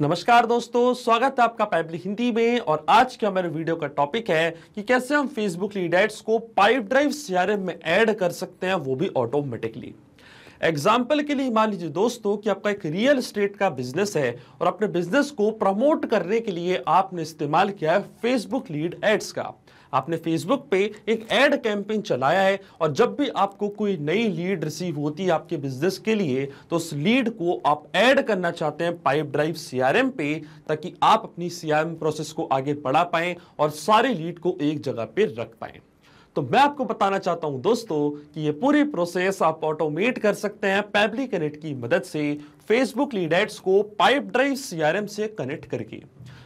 नमस्कार दोस्तों स्वागत है आपका पाइपली हिंदी में और आज के हमारे वीडियो का टॉपिक है कि कैसे हम फेसबुक लीड एड्स को पाइप ड्राइव सीआरएम में ऐड कर सकते हैं वो भी ऑटोमेटिकली एग्जाम्पल के लिए मान लीजिए दोस्तों कि आपका एक रियल स्टेट का बिजनेस है और अपने बिजनेस को प्रमोट करने के लिए आपने इस्तेमाल किया है फेसबुक लीड एड्स का आपने फेसबुक पे एक एड कैंपेन चलाया है और जब भी आपको कोई नई लीड रिसीव होती है आपके बिजनेस के लिए तो उस लीड को आप ऐड करना चाहते हैं पाइप ड्राइव सीआरएम पे ताकि आप अपनी सीआरएम प्रोसेस को आगे बढ़ा पाए और सारे लीड को एक जगह पर रख पाए तो मैं आपको बताना चाहता हूं दोस्तों कि ये पूरी प्रोसेस आप ऑटोमेट कर सकते हैं पैबली कनेक्ट की मदद से फेसबुक लीड एड्स को पाइप ड्राइव सीआरएम से कनेक्ट करके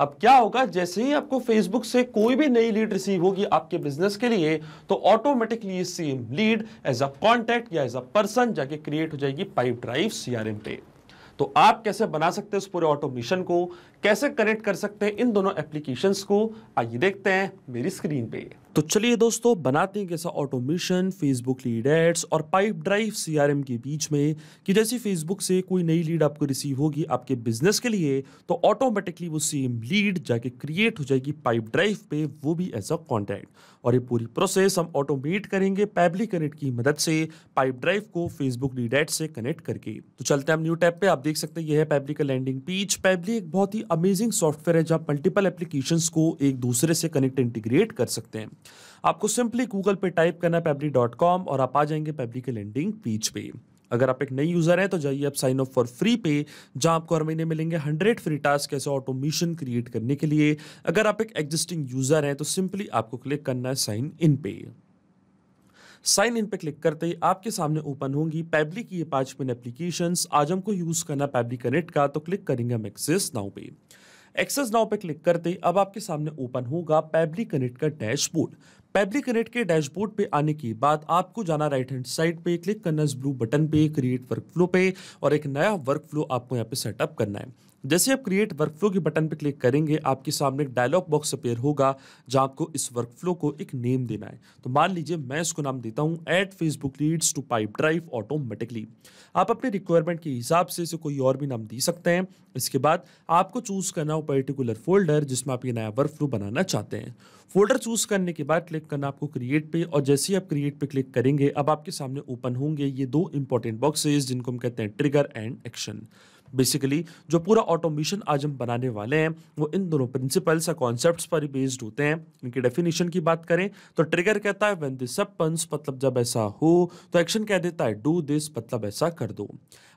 अब क्या होगा जैसे ही आपको फेसबुक से कोई भी नई लीड रिसीव होगी आपके बिजनेस के लिए तो automatically same lead as a contact या एज अ पर्सन जाके क्रिएट हो जाएगी पाइप ड्राइव सीआरएम पे तो आप कैसे बना सकते हैं उस पूरे ऑटोमेशन को कैसे कनेक्ट कर सकते हैं इन दोनों एप्लीकेशंस को आइए देखते हैं मेरी स्क्रीन पे तो चलिए दोस्तों बनाते हैं कैसा ऑटोमेशन फेसबुक लीड एड्स और पाइप ड्राइव सीआरएम के बीच में कि जैसे फेसबुक से कोई नई लीड आपको रिसीव होगी आपके बिजनेस के लिए तो ऑटोमेटिकली वो सेम लीड जाके क्रिएट हो जाएगी पाइप ड्राइव पे वो भी एज अ कॉन्टैक्ट और ये पूरी प्रोसेस हम ऑटोमेट करेंगे पैबली कनेक्ट की मदद से पाइप ड्राइव को फेसबुक लीड एड्स से कनेक्ट करके तो चलते हैं हम न्यू टैप पे आप देख सकते हैं यह है पैबली का लैंडिंग पेज पैबली एक बहुत ही अमेजिंग सॉफ्टवेयर है जहाँ मल्टीपल एप्लीकेशन को एक दूसरे से कनेक्ट इंटीग्रेट कर सकते हैं आपको सिंपली गूगल पे टाइप करना है पेबली डॉट कॉम और आप आ जाएंगे पेबली के लैंडिंग पेज पे अगर आप एक नई यूज़र हैं तो जाइए आप साइन अप फॉर फ्री पे जहां आपको हर महीने मिलेंगे हंड्रेड फ्री टास्क ऐसे ऑटोमेशन क्रिएट करने के लिए अगर आप एक एग्जिस्टिंग यूज़र हैं तो सिंपली आपको क्लिक करना है साइन इन पे साइन इन पे क्लिक करते ही आपके सामने ओपन होंगी पैबली की ये पांच पिन एप्लीकेशंस आज हमको यूज़ करना पैबली कनेक्ट का तो क्लिक करेंगे हम एक्सेस नाउ पे एक्सेस नाउ पे क्लिक करते ही अब आपके सामने ओपन होगा पैबली कनेक्ट का डैशबोर्ड पैबली कनेक्ट के डैशबोर्ड पे आने के बाद आपको जाना राइट हैंड साइड पे क्लिक करना इस ब्लू बटन पे क्रिएट वर्क फ्लो पे और एक नया वर्क फ्लो आपको यहाँ पे सेटअप करना है जैसे आप क्रिएट वर्कफ्लो के बटन पर क्लिक करेंगे आपके सामने एक डायलॉग बॉक्स अपेयर होगा जहाँ आपको इस वर्कफ्लो को एक नेम देना है तो मान लीजिए मैं इसको नाम देता हूँ at Facebook leads to Pipedrive automatically आप अपने रिक्वायरमेंट के हिसाब से इसे कोई और भी नाम दे सकते हैं इसके बाद आपको चूज़ करना हो पर्टिकुलर फोल्डर जिसमें आप ये नया फ्लो बनाना चाहते हैं फोल्डर चूज़ करने के बाद क्लिक करना आपको क्रिएट पे और जैसे ही आप क्रिएट पे क्लिक करेंगे अब आपके सामने ओपन होंगे ये दो इंपॉर्टेंट बॉक्सेज जिनको हम कहते हैं ट्रिगर एंड एक्शन बेसिकली जो पूरा ऑटोमेशन आज हम बनाने वाले हैं वो इन दोनों प्रिंसिपल्स या कॉन्सेप्ट पर ही बेस्ड होते हैं इनकी डेफिनेशन की बात करें तो ट्रिगर कहता है वेन दिस पंस मतलब जब ऐसा हो तो एक्शन कह देता है डू दिस मतलब ऐसा कर दो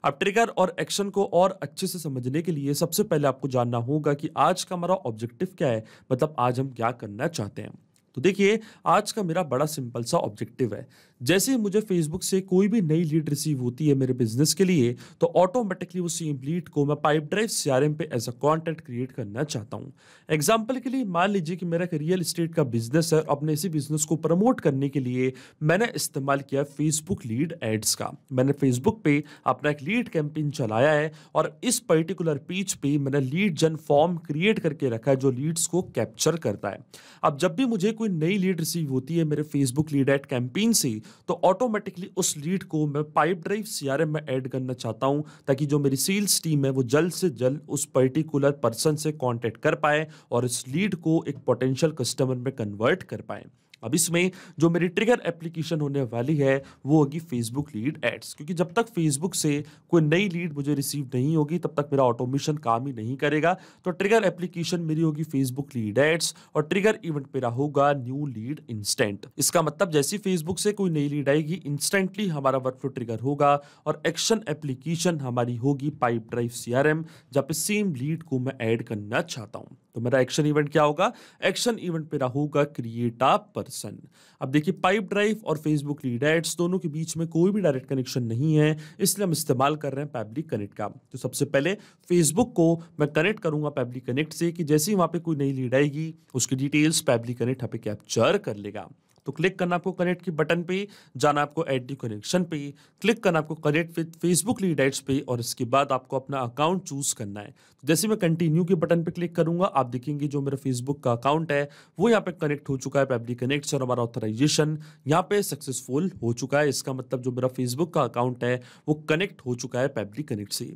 अब ट्रिगर और एक्शन को और अच्छे से समझने के लिए सबसे पहले आपको जानना होगा कि आज का हमारा ऑब्जेक्टिव क्या है मतलब आज हम क्या करना चाहते हैं तो देखिए आज का मेरा बड़ा सिंपल सा ऑब्जेक्टिव है जैसे ही मुझे फेसबुक से कोई भी नई लीड रिसीव होती है मेरे बिजनेस के लिए तो ऑटोमेटिकली उस सेम लीड को मैं पाइप ड्राइव सीआरएम पे एज अ कॉन्टेंट क्रिएट करना चाहता हूँ एग्जाम्पल के लिए मान लीजिए कि मेरा एक रियल इस्टेट का बिजनेस है अपने इसी बिजनेस को प्रमोट करने के लिए मैंने इस्तेमाल किया फेसबुक लीड एड्स का मैंने फेसबुक पे अपना एक लीड कैंपेन चलाया है और इस पर्टिकुलर पेज पे मैंने लीड जन फॉर्म क्रिएट करके रखा है जो लीड्स को कैप्चर करता है अब जब भी मुझे कोई कोई नई लीड रिसीव होती है मेरे फेसबुक लीड एट कैंपेन से तो ऑटोमेटिकली उस लीड को मैं पाइप ड्राइव सीआरएम में ऐड करना चाहता हूँ ताकि जो मेरी सेल्स टीम है वो जल्द से जल्द उस पर्टिकुलर पर्सन से कॉन्टेक्ट कर पाए और इस लीड को एक पोटेंशियल कस्टमर में कन्वर्ट कर पाए अब इसमें जो मेरी ट्रिगर एप्लीकेशन होने वाली है वो होगी फेसबुक लीड एड्स क्योंकि जब तक फेसबुक से कोई नई लीड मुझे रिसीव नहीं होगी तब तक मेरा ऑटोमेशन काम ही नहीं करेगा तो ट्रिगर एप्लीकेशन मेरी होगी फेसबुक लीड एड्स और ट्रिगर इवेंट मेरा होगा न्यू लीड इंस्टेंट इसका मतलब जैसे फेसबुक से कोई नई लीड आएगी इंस्टेंटली हमारा वर्कफ्लो ट्रिगर होगा और एक्शन एप्लीकेशन हमारी होगी पाइप ड्राइव सी जब सेम लीड को मैं ऐड करना चाहता हूँ तो मेरा एक्शन इवेंट क्या होगा एक्शन इवेंट मेरा होगा क्रिएट अ पर्सन अब देखिए पाइप ड्राइव और फेसबुक लीड एड्स दोनों के बीच में कोई भी डायरेक्ट कनेक्शन नहीं है इसलिए हम इस्तेमाल कर रहे हैं पैब्लिक कनेक्ट का तो सबसे पहले फेसबुक को मैं कनेक्ट करूंगा पैब्लिक कनेक्ट से कि जैसे ही वहां पर कोई नई लीड आएगी उसकी डिटेल्स पैब्लिक कनेक्ट हमें कैप्चर कर लेगा तो क्लिक करना आपको कनेक्ट की बटन पे जाना आपको एड कनेक्शन पे क्लिक करना आपको connect with Facebook lead ads पे और इसके बाद आपको अपना अकाउंट चूज करना है तो जैसे मैं कंटिन्यू के बटन पे क्लिक करूंगा आप देखेंगे जो मेरा फेसबुक का अकाउंट है वो यहाँ पे कनेक्ट हो चुका है पैबली कनेक्ट से और हमारा ऑथराइजेशन यहाँ पे सक्सेसफुल हो चुका है इसका मतलब जो मेरा फेसबुक का अकाउंट है वो कनेक्ट हो चुका है पैबली कनेक्ट से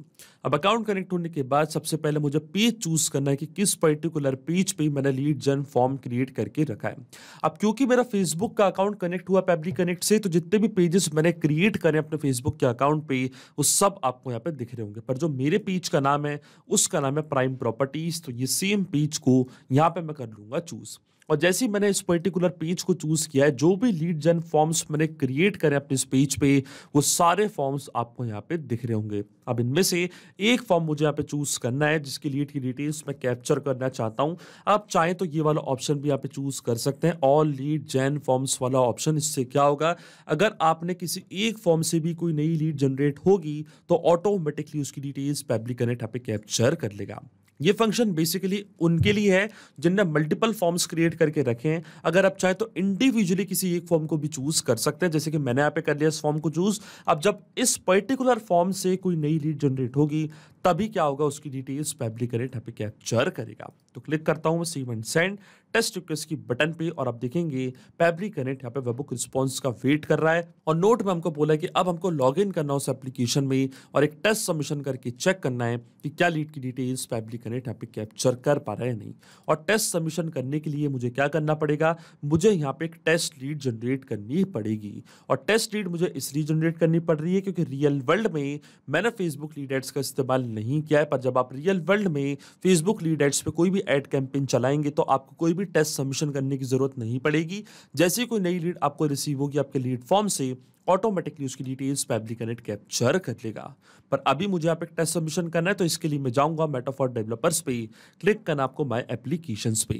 अब अकाउंट कनेक्ट होने के बाद सबसे पहले मुझे पेज चूज करना है कि किस पर्टिकुलर पेज पे मैंने लीड जन फॉर्म क्रिएट करके रखा है अब क्योंकि मेरा फेसबुक फेसबुक का अकाउंट कनेक्ट हुआ पब्लिक कनेक्ट से तो जितने भी पेजेस मैंने क्रिएट करें अपने फेसबुक के अकाउंट पे वो सब आपको यहाँ पे दिख रहे होंगे पर जो मेरे पेज का नाम है उसका नाम है प्राइम प्रॉपर्टीज़ तो ये सेम पेज को यहाँ पे मैं कर लूंगा चूज़ और जैसे ही मैंने इस पर्टिकुलर पेज को चूज़ किया है जो भी लीड जन फॉर्म्स मैंने क्रिएट करें अपने इस पेज पे वो सारे फॉर्म्स आपको यहाँ पे दिख रहे होंगे अब इनमें से एक फॉर्म मुझे यहाँ पे चूज़ करना है जिसकी लीड की डिटेल्स मैं कैप्चर करना चाहता हूँ आप चाहें तो ये वाला ऑप्शन भी यहाँ पे चूज़ कर सकते हैं ऑल लीड जैन फॉर्म्स वाला ऑप्शन इससे क्या होगा अगर आपने किसी एक फॉर्म से भी कोई नई लीड जनरेट होगी तो ऑटोमेटिकली उसकी डिटेल्स पब्लिक कनेक्ट यहाँ पे कैप्चर कर लेगा ये फंक्शन बेसिकली उनके लिए है जिनने मल्टीपल फॉर्म्स क्रिएट करके रखे हैं अगर आप चाहे तो इंडिविजुअली किसी एक फॉर्म को भी चूज कर सकते हैं जैसे कि मैंने यहाँ पे कर लिया इस फॉर्म को चूज अब जब इस पर्टिकुलर फॉर्म से कोई नई लीड जनरेट होगी तभी क्या होगा उसकी डिटेल्स फैब्रिक रेट पे कैप्चर करेगा तो क्लिक करता हूँ एंड सेंड टेस्ट रिक्वेस्ट की बटन पे और आप देखेंगे फैब्रिक कनेक्ट यहाँ पे वेबुक रिस्पॉन्स का वेट कर रहा है और नोट में हमको बोला है कि अब हमको लॉग इन करना उस एप्लीकेशन में और एक टेस्ट सबमिशन करके चेक करना है कि क्या लीड की डिटेल्स फैब्रिक कनेक्ट यहाँ पे कैप्चर कर पा रहा है नहीं और टेस्ट सबमिशन करने के लिए मुझे क्या करना पड़ेगा मुझे यहाँ पे एक टेस्ट लीड जनरेट करनी पड़ेगी और टेस्ट लीड मुझे इसलिए जनरेट करनी पड़ रही है क्योंकि रियल वर्ल्ड में मैंने फेसबुक लीड एड्स का इस्तेमाल नहीं किया है पर जब आप रियल वर्ल्ड में फेसबुक लीड एड्स पे कोई भी एड कैंपेन चलाएंगे तो आपको कोई भी टेस्ट सबमिशन करने की ज़रूरत नहीं पड़ेगी जैसे ही कोई नई लीड आपको रिसीव होगी आपके लीड फॉर्म से ऑटोमेटिकली उसकी डिटेल्स फैबली कनेक्ट कैप्चर कर लेगा पर अभी मुझे आप एक टेस्ट सबमिशन करना है तो इसके लिए मैं जाऊंगा मेटाफॉर डेवलपर्स पे क्लिक करना आपको माय एप्लीकेशंस पे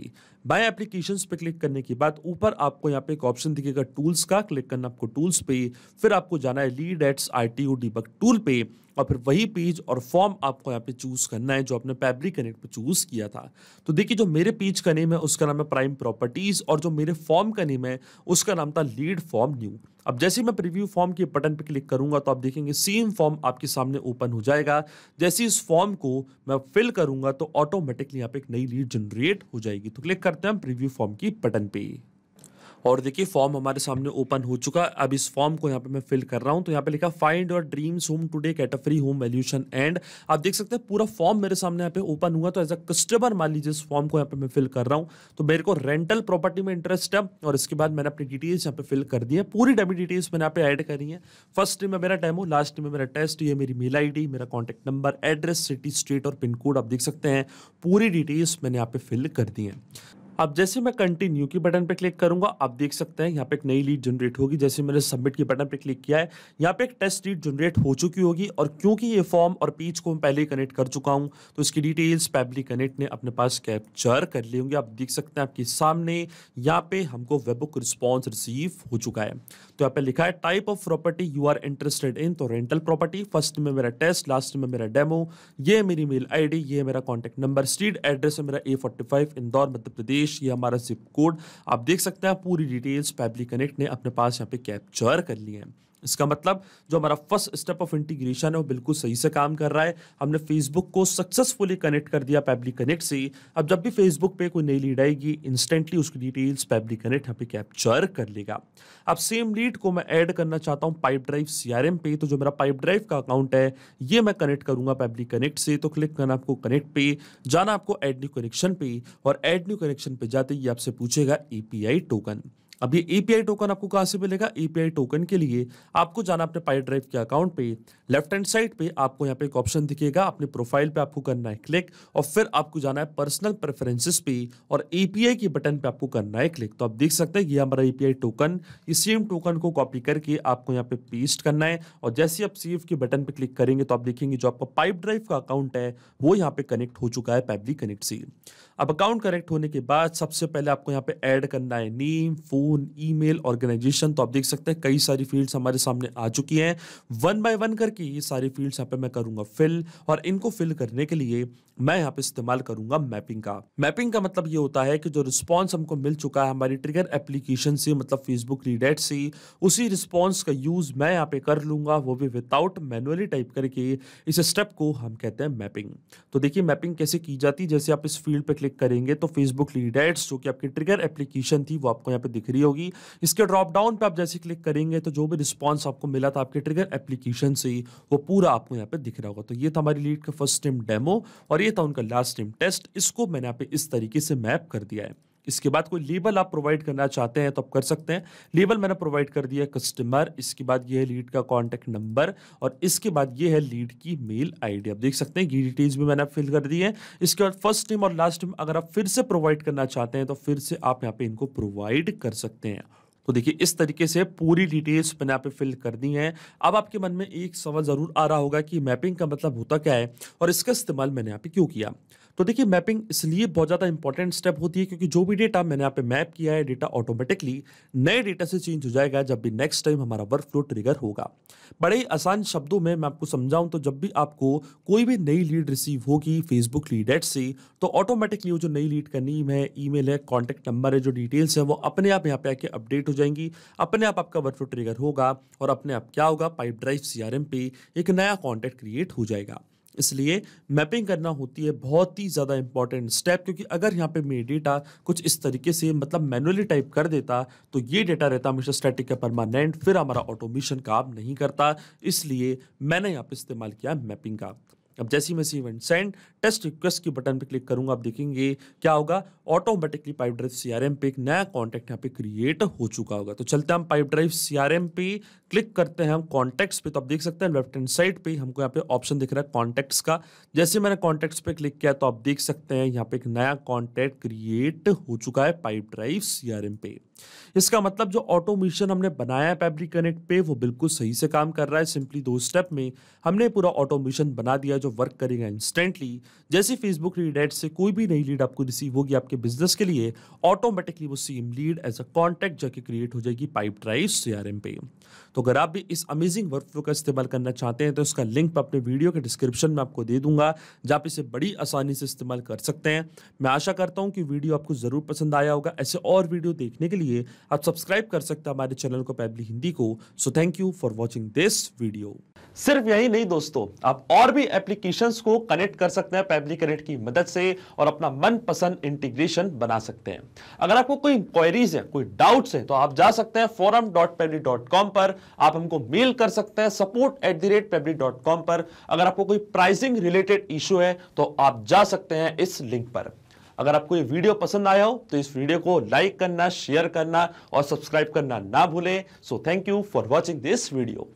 माय एप्लीकेशंस पे क्लिक करने के बाद ऊपर आपको यहाँ पे एक ऑप्शन दिखेगा टूल्स का क्लिक करना आपको टूल्स पे फिर आपको जाना है लीड एट्स आई टी टूल पे और फिर वही पेज और फॉर्म आपको यहाँ पे चूज करना है जो आपने पैब्लिक कनेक्ट पे चूज किया था तो देखिए जो मेरे पेज का नेम है उसका नाम है प्राइम प्रॉपर्टीज और जो मेरे फॉर्म का नेम है उसका नाम था लीड फॉर्म न्यू अब जैसे मैं प्रीव्यू फॉर्म के बटन पर क्लिक करूंगा तो आप देखेंगे सेम फॉर्म आपके सामने ओपन हो जाएगा जैसे इस फॉर्म को मैं फिल करूंगा तो ऑटोमेटिकली यहाँ पे एक नई लीड जनरेट हो जाएगी तो क्लिक करते हैं प्रिव्यू प्रीव्यू फॉर्म की बटन पे और देखिए फॉर्म हमारे सामने ओपन हो चुका अब इस फॉर्म को यहाँ पे मैं फिल कर रहा हूँ तो यहाँ पे लिखा फाइंड और dreams home today free home valuation and आप देख सकते हैं पूरा फॉर्म मेरे सामने यहाँ पे ओपन हुआ तो एज अ कस्टमर मान लीजिए इस फॉर्म को यहाँ पे मैं फिल कर रहा हूँ तो मेरे को रेंटल प्रॉपर्टी में इंटरेस्ट है और इसके बाद मैंने अपनी डिटेल्स यहाँ पे फिल कर दी है पूरी डबी डिटेल्स मैंने यहाँ पे ऐड करी है फर्स्ट में मेरा डेमो लास्ट में मेरा टेस्ट ये मेरी मेल आई मेरा contact number address city state और पिन कोड आप देख सकते हैं पूरी डिटेल्स मैंने यहाँ पे फिल कर दी है अब जैसे मैं कंटिन्यू की बटन पर क्लिक करूंगा आप देख सकते हैं यहाँ पे एक नई लीड जनरेट होगी जैसे मैंने सबमिट की बटन पर क्लिक किया है यहाँ पे एक टेस्ट लीड जनरेट हो चुकी होगी और क्योंकि ये फॉर्म और पेज को मैं पहले ही कनेक्ट कर चुका हूँ तो इसकी डिटेल्स पैबली कनेक्ट ने अपने पास कैप्चर कर ली होंगी आप देख सकते हैं आपके सामने यहाँ पे हमको वेबुक रिस्पॉन्स रिसीव हो चुका है तो यहाँ पे लिखा है type of property you are interested in तो रेंटल प्रॉपर्टी फर्स्ट में मेरा टेस्ट लास्ट में मेरा डेमो ये मेरी मेल आई ये मेरा कॉन्टैक्ट नंबर स्ट्रीट एड्रेस है मेरा ए इंदौर मध्य प्रदेश प्रदेश ये हमारा जिप कोड आप देख सकते हैं पूरी डिटेल्स पैबली कनेक्ट ने अपने पास यहाँ पे कैप्चर कर ली है इसका मतलब जो हमारा फर्स्ट स्टेप ऑफ इंटीग्रेशन है वो बिल्कुल सही से काम कर रहा है हमने फेसबुक को सक्सेसफुली कनेक्ट कर दिया पैबली कनेक्ट से अब जब भी फेसबुक पे कोई नई लीड आएगी इंस्टेंटली उसकी डिटेल्स पैबली कनेक्ट यहाँ पे कैप्चर कर लेगा अब सेम लीड को मैं ऐड करना चाहता हूँ पाइप ड्राइव सी पे तो जो मेरा पाइप ड्राइव का अकाउंट है ये मैं कनेक्ट करूंगा पैबली कनेक्ट से तो क्लिक करना आपको कनेक्ट पे जाना आपको एड न्यू कनेक्शन पे और एड न्यू कनेक्शन पे जाते ही आपसे पूछेगा ए टोकन अब ये ईपीआई टोकन आपको कहाँ से मिलेगा ईपीआई टोकन के लिए आपको जाना अपने पाई ड्राइव के अकाउंट पे लेफ्ट हैंड साइड पे आपको यहाँ पे एक ऑप्शन दिखेगा अपने प्रोफाइल पे आपको करना है क्लिक और फिर आपको जाना है पर्सनल प्रेफरेंसेस पे और ईपीआई के बटन पे आपको करना है क्लिक तो आप देख सकते हैं ये हमारा ईपीआई टोकन इस सेम टोकन को कॉपी करके आपको यहाँ पे पेस्ट करना है और जैसे आप सेव के बटन पे क्लिक करेंगे तो आप देखेंगे जो आपका पाइप ड्राइव का अकाउंट है वो यहाँ पे कनेक्ट हो चुका है पैबली कनेक्ट से अब अकाउंट करेक्ट होने के बाद सबसे पहले आपको यहाँ पे ऐड करना है नेम फोन ईमेल ऑर्गेनाइजेशन तो आप देख सकते हैं कई सारी फील्ड्स हमारे सामने आ चुकी हैं वन बाय वन करके ये सारी फील्ड्स यहाँ पे मैं करूंगा फिल और इनको फिल करने के लिए मैं यहाँ पे इस्तेमाल करूंगा मैपिंग का मैपिंग का मतलब ये होता है कि जो रिस्पॉन्स हमको मिल चुका है हमारी ट्रिगर एप्लीकेशन से मतलब फेसबुक रीडेट से उसी रिस्पॉन्स का यूज मैं यहाँ पे कर लूंगा वो भी विदाउट मैनुअली टाइप करके इस स्टेप को हम कहते हैं मैपिंग तो देखिए मैपिंग कैसे की जाती है जैसे आप इस फील्ड पर क्लिक क्लिक करेंगे तो फेसबुक लीड एड्स जो कि आपकी ट्रिगर एप्लीकेशन थी वो आपको यहाँ पे दिख रही होगी इसके ड्रॉप डाउन पे आप जैसे क्लिक करेंगे तो जो भी रिस्पॉन्स आपको मिला था आपके ट्रिगर एप्लीकेशन से ही वो पूरा आपको यहाँ पे दिख रहा होगा तो ये था हमारी लीड का फर्स्ट टाइम डेमो और ये था उनका लास्ट टाइम टेस्ट इसको मैंने यहाँ पे इस तरीके से मैप कर दिया है इसके बाद कोई लेबल आप प्रोवाइड करना चाहते हैं तो आप कर सकते हैं लेबल मैंने प्रोवाइड कर दिया कस्टमर इसके बाद ये है लीड का कॉन्टैक्ट नंबर और इसके बाद ये है लीड की मेल आईडी आप देख सकते हैं ये डिटेल्स भी मैंने फिल कर दी है इसके बाद फर्स्ट टीम और लास्ट टीम अगर आप फिर से प्रोवाइड करना चाहते हैं तो फिर से आप यहाँ पे इनको प्रोवाइड कर सकते हैं तो देखिए इस तरीके से पूरी डिटेल्स मैंने यहाँ पे फिल कर दी हैं अब आपके मन में एक सवाल ज़रूर आ रहा होगा कि मैपिंग का मतलब होता क्या है और इसका इस्तेमाल मैंने यहाँ पे क्यों किया तो देखिए मैपिंग इसलिए बहुत ज़्यादा इंपॉर्टेंट स्टेप होती है क्योंकि जो भी डेटा मैंने यहाँ पे मैप किया है डेटा ऑटोमेटिकली नए डेटा से चेंज हो जाएगा जब भी नेक्स्ट टाइम हमारा वर्क फ्लो ट्रिगर होगा बड़े ही आसान शब्दों में मैं आपको समझाऊं तो जब भी आपको कोई भी नई लीड रिसीव होगी फेसबुक लीड एड से तो ऑटोमेटिकली वो जो नई लीड का नीम है ई है कॉन्टैक्ट नंबर है जो डिटेल्स है वो अपने आप यहाँ पे आके अपडेट हो जाएंगी अपने आप आपका वर्क फ्लो ट्रिगर होगा और अपने आप क्या होगा पाइप ड्राइव सी पे एक नया कॉन्टैक्ट क्रिएट हो जाएगा इसलिए मैपिंग करना होती है बहुत ही ज़्यादा इंपॉर्टेंट स्टेप क्योंकि अगर यहाँ पे मैं डेटा कुछ इस तरीके से मतलब मैनुअली टाइप कर देता तो ये डेटा रहता हमेशा स्टैटिक का परमानेंट फिर हमारा ऑटोमेशन काम नहीं करता इसलिए मैंने यहाँ पे इस्तेमाल किया मैपिंग का अब जैसे ही मैं इवेंट सेंड टेस्ट रिक्वेस्ट के बटन पर क्लिक करूंगा आप देखेंगे क्या होगा ऑटोमेटिकली पाइप ड्राइव सीआरएम पे एक नया कॉन्टैक्ट यहाँ पे क्रिएट हो चुका होगा तो चलते हैं हम पाइप ड्राइव सीआरएम पे क्लिक करते हैं हम कॉन्टैक्ट्स पे तो आप देख सकते हैं लेफ्ट हैंड साइड पे हमको यहाँ पे ऑप्शन दिख रहा है कॉन्टैक्ट्स का जैसे मैंने कॉन्टैक्ट्स पे क्लिक किया तो आप देख सकते हैं यहाँ पे एक नया कॉन्टैक्ट क्रिएट हो चुका है पाइप ड्राइव सीआरएम पे इसका मतलब जो ऑटोमेशन हमने बनाया है फैब्रिक कनेक्ट पे वो बिल्कुल सही से काम कर रहा है सिंपली दो स्टेप में हमने पूरा ऑटोमेशन बना दिया जो वर्क करेगा इंस्टेंटली जैसे फेसबुक रीड एड से कोई भी नई लीड आपको रिसीव होगी आपके बिजनेस के लिए ऑटोमेटिकली वो same lead as a contact जाके क्रिएट हो जाएगी पाइप ड्राइव सी पे तो अगर आप भी इस अमेजिंग वर्क फ्लो का इस्तेमाल करना चाहते हैं तो उसका लिंक मैं अपने वीडियो के डिस्क्रिप्शन में आपको दे दूंगा जहाँ आप इसे बड़ी आसानी से इस्तेमाल कर सकते हैं मैं आशा करता हूँ कि वीडियो आपको ज़रूर पसंद आया होगा ऐसे और वीडियो देखने के लिए लिए आप सब्सक्राइब कर सकते हैं हमारे चैनल को पैबली हिंदी को so thank you for watching this video सिर्फ यही नहीं दोस्तों आप और भी एप्लीकेशंस को कनेक्ट कर सकते हैं पैबली कनेक्ट की मदद से और अपना मनपसंद इंटीग्रेशन बना सकते हैं अगर आपको कोई इंक्वायरीज है कोई डाउट्स है तो आप जा सकते हैं forum dot dot Pabbly com पर आप हमको मेल कर सकते हैं support at the rate Pabbly dot com पर अगर आपको कोई प्राइसिंग रिलेटेड इशू है तो आप जा सकते हैं इस लिंक पर अगर आपको ये वीडियो पसंद आया हो तो इस वीडियो को लाइक करना शेयर करना और सब्सक्राइब करना ना भूलें so thank you for watching this video